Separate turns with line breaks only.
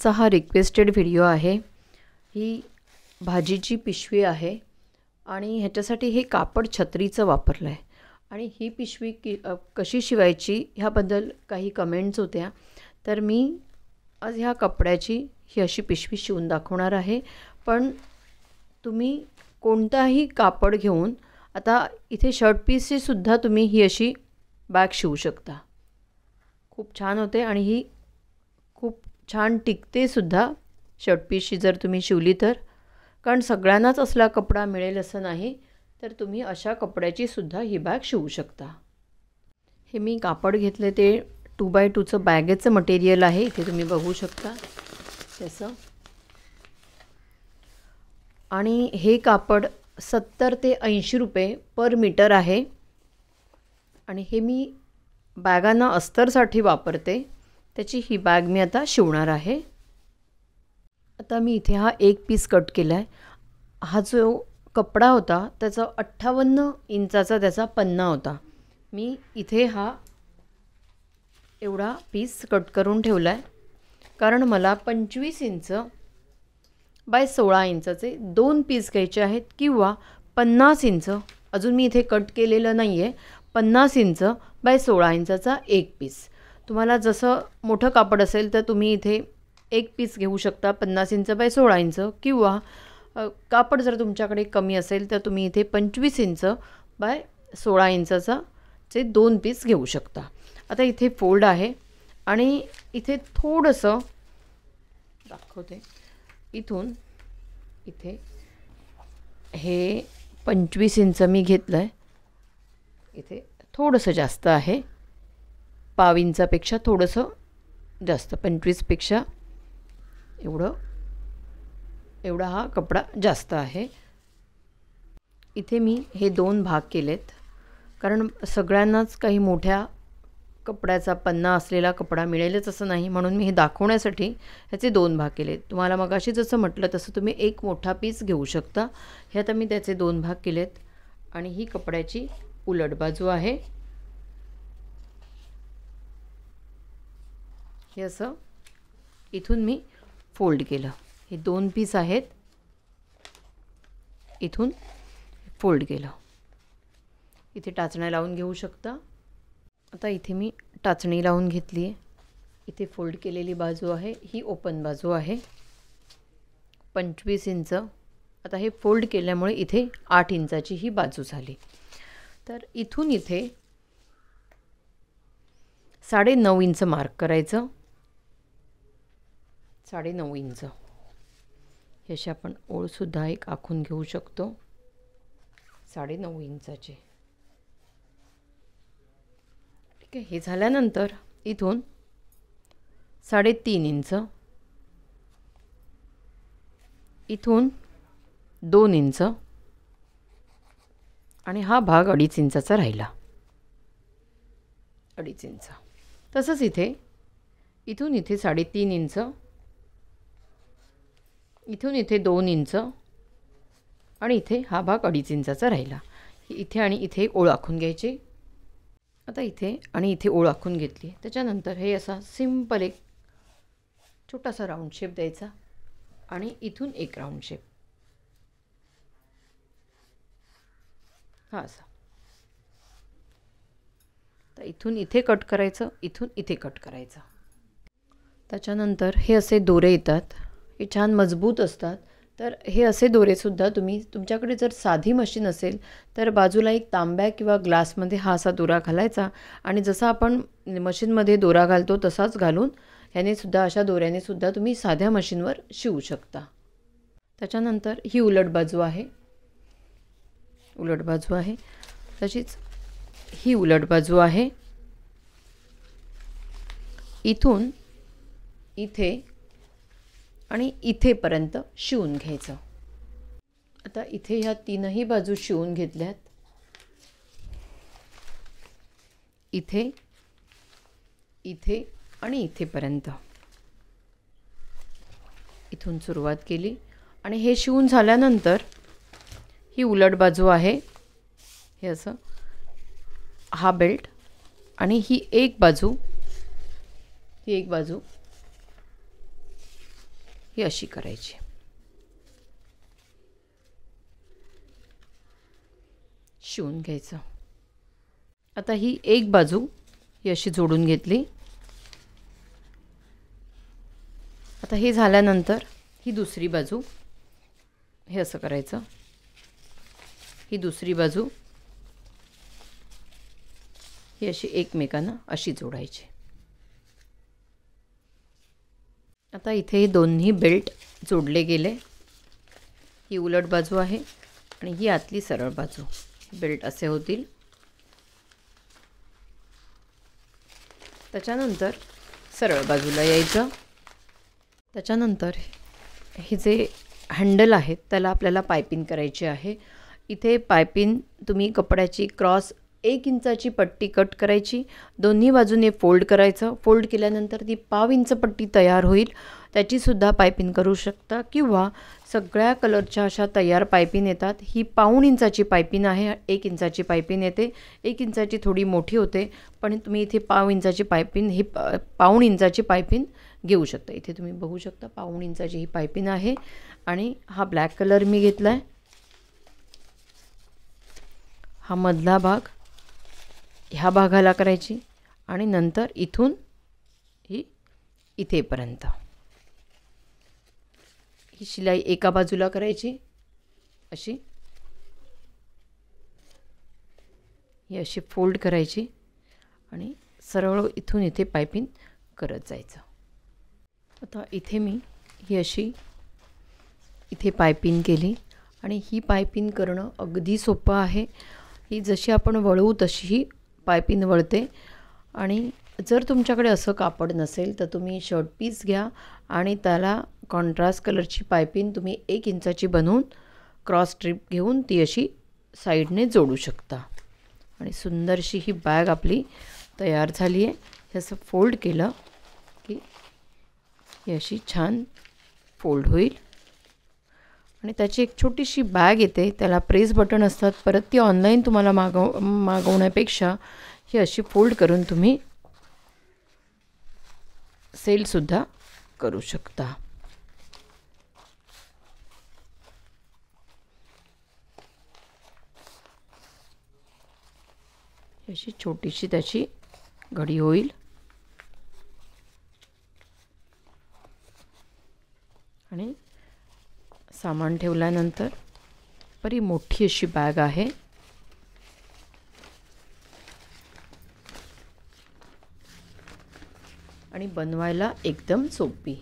आजचा हा requested video आहे ही भाजीची पिशवी आहे आणि ह्याच्यासाठी हे कापड छत्रीचं वापरलं आहे आणि ही पिशवी कि कशी शिवायची ह्याबद्दल काही कमेंट्स होत्या तर मी आज ह्या कपड्याची ही अशी पिशवी शिवून दाखवणार आहे पण तुम्ही कोणताही कापड घेऊन आता इथे शर्ट सुद्धा तुम्ही ही अशी बॅग शिवू शकता खूप छान होते आणि ही छान टिकते सुद्धा शर्टपीसशी जर तुम्ही शिवली तर कारण सगळ्यांनाच असला कपडा मिळेल असं नाही तर तुम्ही अशा कपड्याची सुद्धा ही बॅग शिवू शकता हे मी कापड घेतले ते टू बाय टूचं बॅगेचं मटेरियल आहे इथे तुम्ही बघू शकता तसं आणि हे कापड सत्तर ते ऐंशी रुपये पर मीटर आहे आणि हे मी बॅगांना अस्तरसाठी वापरते त्याची ही बॅग मी आता शिवणार आहे आता मी इथे हा एक पीस कट केला आहे हा जो कपडा होता त्याचा अठ्ठावन्न इंचाचा त्याचा पन्ना होता मी इथे हा एवढा पीस कट करून ठेवला आहे कारण मला पंचवीस इंच बाय सोळा इंचाचे दोन पीस घ्यायचे आहेत किंवा पन्नास इंच अजून मी इथे कट केलेलं नाही आहे पन्नास इंच बाय सोळा इंचाचा एक पीस तुम्हाला जसं मोठं कापड असेल तर तुम्ही इथे एक पीस घेऊ शकता पन्नास इंच बाय सोळा इंच किंवा कापड जर तुमच्याकडे कमी असेल तर तुम्ही इथे पंचवीस इंच बाय सोळा इंचाचा जे दोन पीस घेऊ शकता आता इथे फोल्ड आहे आणि इथे थोडंसं दाखवते इथून इथे हे पंचवीस इंच मी घेतलं आहे इथे थोडंसं जास्त आहे पाव इंचापेक्षा थोडंसं जास्त पंचवीसपेक्षा एवढं एवढा हा कपडा जास्त आहे इथे मी हे दोन भाग केलेत कारण सगळ्यांनाच काही मोठ्या कपड्याचा पन्ना असलेला कपडा मिळेलच असं नाही म्हणून मी हे दाखवण्यासाठी ह्याचे दोन भाग केले तुम्हाला मगाशी जसं म्हटलं तसं तुम्ही एक मोठा पीस घेऊ शकता हे आता मी त्याचे दोन भाग केलेत आणि ही कपड्याची उलट बाजू आहे हे असं इथून मी फोल्ड केलं हे दोन पीस आहेत इथून फोल्ड केलं इथे टाचण्या लावून घेऊ शकता आता इथे मी टाचणी लावून घेतली आहे इथे फोल्ड केलेली बाजू आहे ही ओपन बाजू आहे पंचवीस इंच आता हे फोल्ड केल्यामुळे इथे आठ इंचाची ही बाजू झाली तर इथून इथे साडे नऊ इंच मार्क करायचं साडेनऊ इंच याची आपण ओळसुद्धा एक आखून घेऊ शकतो साडेनऊ इंचाचे ठीक आहे हे झाल्यानंतर इथून साडेतीन इंच इथून दोन इंच आणि हा भाग अडीच इंचाचा राहिला अडीच इंच तसंच इथे इथून इथे साडेतीन इंच इथून इथे दोन इंच आणि इथे हा भाग अडीच इंचाचा राहिला इथे आणि इथे ओळ आखून घ्यायची आता इथे आणि इथे ओळ आखून घेतली त्याच्यानंतर हे असा सिम्पल एक छोटासा राऊंड शेप द्यायचा आणि इथून एक राऊंड शेप हा असा तर इथून इथे कट करायचं इथून इथे कट करायचं त्याच्यानंतर हे असे दोरे येतात हे छान मजबूत असतात तर हे असे दोरेसुद्धा तुम्ही तुमच्याकडे जर साधी मशीन असेल तर बाजूला एक तांब्या किंवा ग्लासमध्ये हा असा दोरा घालायचा आणि जसा आपण मशीनमध्ये दोरा घालतो तसाच घालून ह्याने सुद्धा अशा दोऱ्याने सुद्धा तुम्ही साध्या मशीनवर शिवू शकता त्याच्यानंतर ही उलट बाजू आहे उलट बाजू आहे तशीच ही उलट बाजू आहे इथून इथे आणि इथेपर्यंत शिवून घ्यायचं आता इथे ह्या तीनही बाजू शिवून घेतल्यात इथे इथे आणि इथेपर्यंत इथून सुरुवात केली आणि हे शिवून झाल्यानंतर ही उलट बाजू आहे हे असं हा बेल्ट आणि ही एक बाजू ही एक बाजू ही अशी करायची शिवून घ्यायचं आता ही एक बाजू ही अशी जोडून घेतली आता हे झाल्यानंतर ही दुसरी बाजू हे असं करायचं ही दुसरी बाजू ही अशी एकमेकांना अशी जोडायची आता इथे दोन्ही बेल्ट जोडले गेले ही उलट बाजू आहे आणि ही आतली सरळ बाजू बेल्ट असे होतील त्याच्यानंतर सरळ बाजूला यायचं त्याच्यानंतर हे जे हँडल आहेत त्याला आपल्याला पायपिंग करायची आहे इथे पायपिंग तुम्ही कपड्याची क्रॉस एक इंचाची पट्टी कट करायची दोन्ही बाजूने फोल्ड करायचं फोल्ड केल्यानंतर ती पाव इंच पट्टी तयार होईल त्याचीसुद्धा पायपिंग करू शकता किंवा सगळ्या कलरच्या अशा तयार पायपिंग येतात ही पाऊण इंचाची पायपिंग आहे एक इंचाची पायपिंग येते एक इंचाची थोडी मोठी होते पण तुम्ही इथे पाव इंचाची पायपिंग ही पाऊण इंचाची पायपिंग घेऊ शकता इथे तुम्ही बघू शकता पाऊण इंचाची ही पायपिंग आहे आणि हा ब्लॅक कलर मी घेतला आहे हा मधला भाग ह्या भागाला करायची आणि नंतर इथून ही इथेपर्यंत ही शिलाई एका बाजूला करायची अशी ही अशी फोल्ड करायची आणि सरळ इथून इथे पायपिंग करत जायचं आता इथे मी ही अशी इथे पायपिंग केली आणि ही पायपिंग करणं अगदी सोपं आहे ही जशी आपण वळवू तशीही पायपीन वळते आणि जर तुमच्याकडे असं कापड नसेल तर तुम्ही शर्ट पीस घ्या आणि त्याला कॉन्ट्रास्ट कलरची पायपीन तुम्ही एक इंचाची बनवून क्रॉस स्ट्रीप घेऊन ती अशी साईडने जोडू शकता आणि सुंदरशी ही बॅग आपली तयार झाली आहे हे फोल्ड केलं की ही अशी छान फोल्ड होईल आणि त्याची एक छोटीशी बॅग येते त्याला प्रेस बटन असतात परत ती ऑनलाईन तुम्हाला मागव मागवण्यापेक्षा ही अशी फोल्ड करून तुम्ही सेलसुद्धा करू शकता अशी छोटीशी त्याची घडी होईल सामान ठेवल्यानंतर बरी मोठी अशी बॅग आहे आणि बनवायला एकदम सोपी